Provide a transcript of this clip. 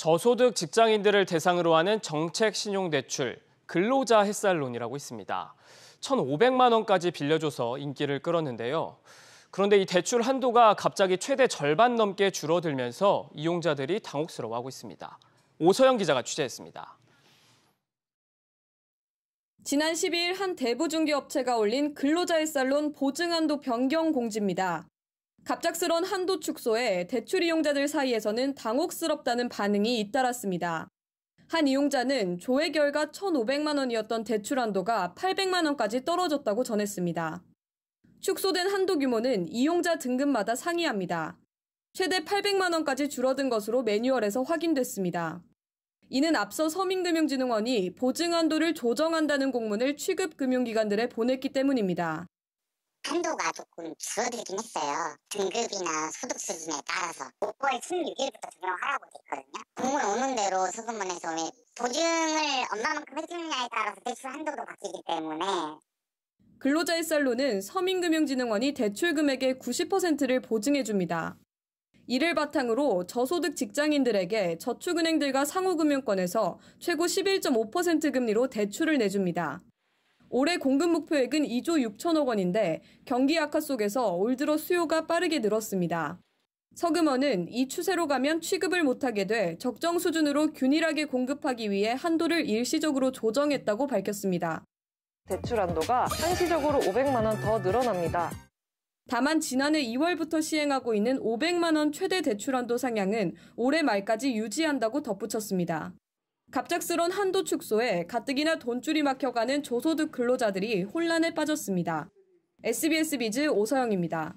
저소득 직장인들을 대상으로 하는 정책 신용 대출 근로자 햇살론이라고 있습니다. 1,500만 원까지 빌려줘서 인기를 끌었는데요. 그런데 이 대출 한도가 갑자기 최대 절반 넘게 줄어들면서 이용자들이 당혹스러워하고 있습니다. 오서영 기자가 취재했습니다. 지난 12일 한 대부중개업체가 올린 근로자햇 살론 보증한도 변경 공지입니다. 갑작스런 한도 축소에 대출 이용자들 사이에서는 당혹스럽다는 반응이 잇따랐습니다. 한 이용자는 조회 결과 1,500만 원이었던 대출 한도가 800만 원까지 떨어졌다고 전했습니다. 축소된 한도 규모는 이용자 등급마다 상이합니다. 최대 800만 원까지 줄어든 것으로 매뉴얼에서 확인됐습니다. 이는 앞서 서민금융진흥원이 보증한도를 조정한다는 공문을 취급금융기관들에 보냈기 때문입니다. 한도가 조금 줄어들긴 했어요. 등급이나 소득 수준에 따라서 5월 16일부터 등록하라고 돼 있거든요. 공문 오는 대로 수급문해서왜 보증을 얼마만큼 해주느냐에 따라서 대출 한도도 바뀌기 때문에 근로자의 쌀로는 서민금융진흥원이 대출 금액의 90%를 보증해 줍니다. 이를 바탕으로 저소득 직장인들에게 저축은행들과 상호금융권에서 최고 11.5% 금리로 대출을 내줍니다. 올해 공급 목표액은 2조 6천억 원인데 경기 악화 속에서 올 들어 수요가 빠르게 늘었습니다. 서금원은 이 추세로 가면 취급을 못하게 돼 적정 수준으로 균일하게 공급하기 위해 한도를 일시적으로 조정했다고 밝혔습니다. 대출 한도가 한시적으로 500만 원 더 늘어납니다. 다만 지난해 2월부터 시행하고 있는 500만 원 최대 대출 한도 상향은 올해 말까지 유지한다고 덧붙였습니다. 갑작스런 한도 축소에 가뜩이나 돈줄이 막혀가는 조소득 근로자들이 혼란에 빠졌습니다. SBS 비즈 오서영입니다.